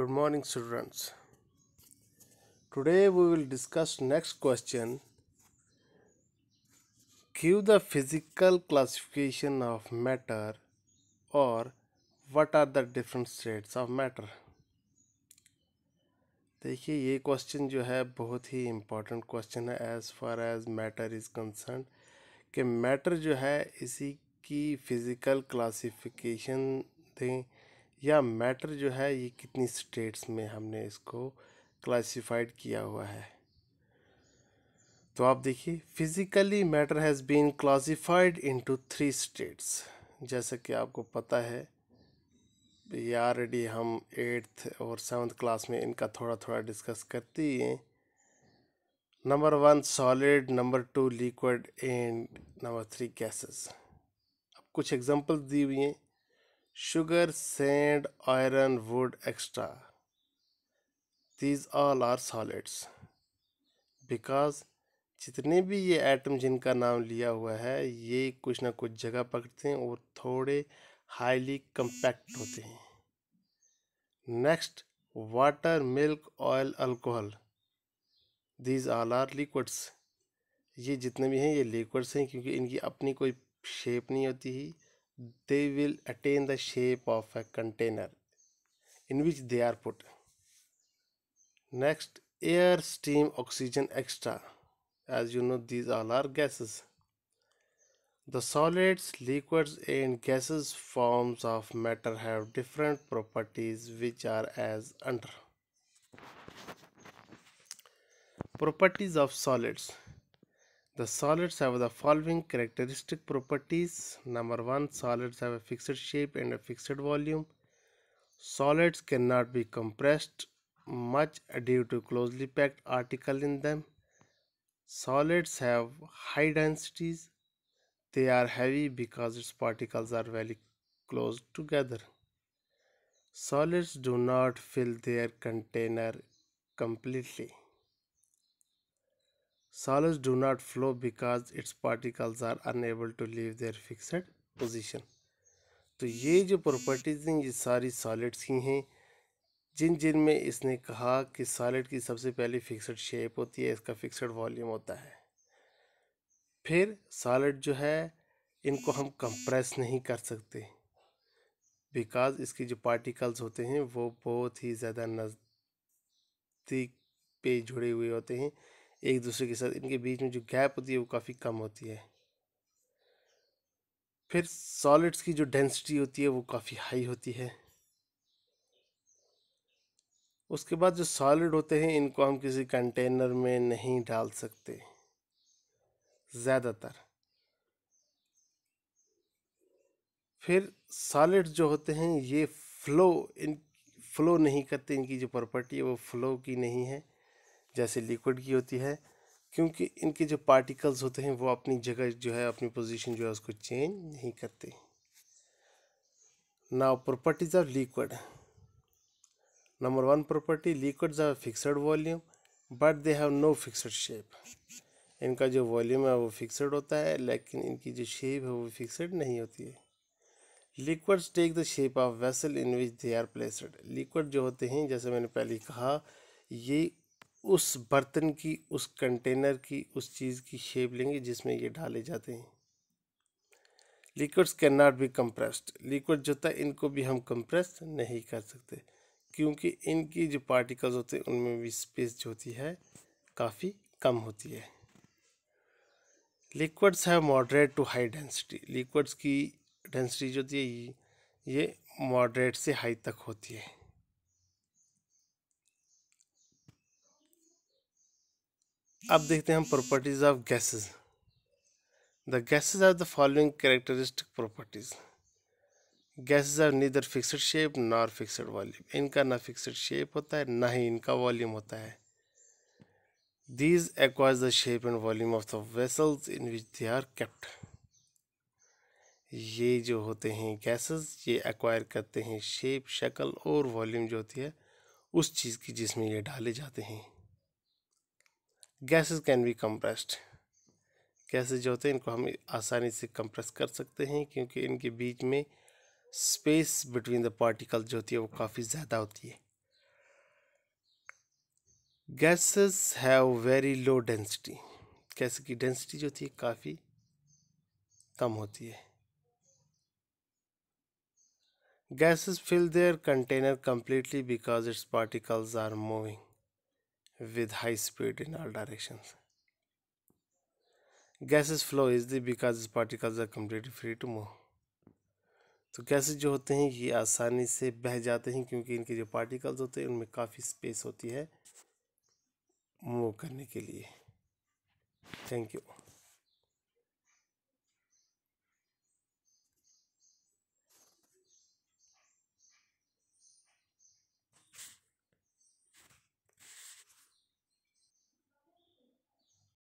good morning students today we will discuss next question give the physical classification of matter or what are the different states of matter देखिए ये question जो है बहुत ही important question है as far as matter is concern कि matter जो है इसी की फ़िज़िकल क्लासिफिकेशन दें या मैटर जो है ये कितनी स्टेट्स में हमने इसको क्लासिफाइड किया हुआ है तो आप देखिए physically matter has been classified into three states जैसा कि आपको पता है ये ऑलरेडी हम एट्थ और सेवन्थ क्लास में इनका थोड़ा थोड़ा डिस्कस करते हैं number one solid number two liquid and number three gases अब कुछ एग्जांपल्स दी हुई हैं sugar, sand, iron, wood, extra. These all are solids. Because जितने भी ये आइटम जिनका नाम लिया हुआ है ये कुछ ना कुछ जगह पकड़ते हैं और थोड़े हाईली कंपैक्ट होते हैं next water milk oil alcohol these all are liquids ये जितने भी हैं ये लिक्विड्स हैं क्योंकि इनकी अपनी कोई शेप नहीं होती ही they will attain the shape of a container in which they are put. Next, air, steam, oxygen, extra. As you know, these all are gases. The solids, liquids and gases forms of matter have different properties which are as under. Properties of solids the solids have the following characteristic properties. Number one, solids have a fixed shape and a fixed volume. Solids cannot be compressed much due to closely packed article in them. Solids have high densities. They are heavy because its particles are very close together. Solids do not fill their container completely. Solids do not flow because its particles are unable to leave their fixed position. तो ये जो properties हैं ये सारी solids की हैं जिन जिन में इसने कहा कि सॉलिड की सबसे पहले फिक्सड शेप होती है इसका फिक्सड वॉल्यूम होता है फिर सॉलिड जो है इनको हम कंप्रेस नहीं कर सकते बिकॉज इसके जो पार्टिकल्स होते हैं वो बहुत ही ज़्यादा नज़दीक पे जुड़े हुए होते हैं एक दूसरे के साथ इनके बीच में जो गैप होती है वो काफ़ी कम होती है फिर सॉलिड्स की जो डेंसिटी होती है वो काफ़ी हाई होती है उसके बाद जो सॉलिड होते हैं इनको हम किसी कंटेनर में नहीं डाल सकते ज़्यादातर फिर सॉलिड जो होते हैं ये फ्लो इन फ्लो नहीं करते इनकी जो प्रॉपर्टी है वो फ्लो की नहीं है जैसे लिक्विड की होती है क्योंकि इनके जो पार्टिकल्स होते हैं वो अपनी जगह जो है अपनी पोजीशन जो है उसको चेंज नहीं करते now properties of liquid number one property liquids are fixed volume but they have no fixed shape इनका जो वॉल्यूम है वो फिक्सड होता है लेकिन इनकी जो शेप है वो फिक्सड नहीं होती है liquids take the shape of vessel in which they are placed liquid जो होते हैं जैसे मैंने पहले कहा ये उस बर्तन की उस कंटेनर की उस चीज़ की शेप लेंगे जिसमें ये डाले जाते हैं liquids can not be compressed liquid जो था इनको भी हम कंप्रेस नहीं कर सकते क्योंकि इनकी जो पार्टिकल्स होते हैं उनमें भी स्पेस जो होती है काफ़ी कम होती है लिक्विड्स है moderate to high density liquids की डेंसिटी जो होती है ये मॉडरेट से हाई तक होती है अब देखते हैं हम properties of gases the gases are the following characteristic properties gases are neither fixed shape nor fixed volume इनका ना फिक्सड शेप होता है ना ही इनका वॉल्यूम होता है दीज एक the shape and volume of the vessels in which they are kept ये जो होते हैं गैसेस ये एक्वायर करते हैं शेप शक्ल और वॉल्यूम जो होती है उस चीज़ की जिसमें ये डाले जाते हैं gases can be compressed gases जो होते हैं इनको हम आसानी से कंप्रेस कर सकते हैं क्योंकि इनके बीच में स्पेस बिटवीन द पार्टिकल जो होती है वो काफ़ी ज़्यादा होती है gases have very low density gas की डेंसिटी जो थी काफ़ी कम होती है gases fill their container completely because its particles are moving with high speed in all directions. Gases flow easily because particles are completely free to move. तो gases जो होते हैं ये आसानी से बह जाते हैं क्योंकि इनके जो पार्टिकल्स होते हैं उनमें काफ़ी स्पेस होती है मूव करने के लिए थैंक यू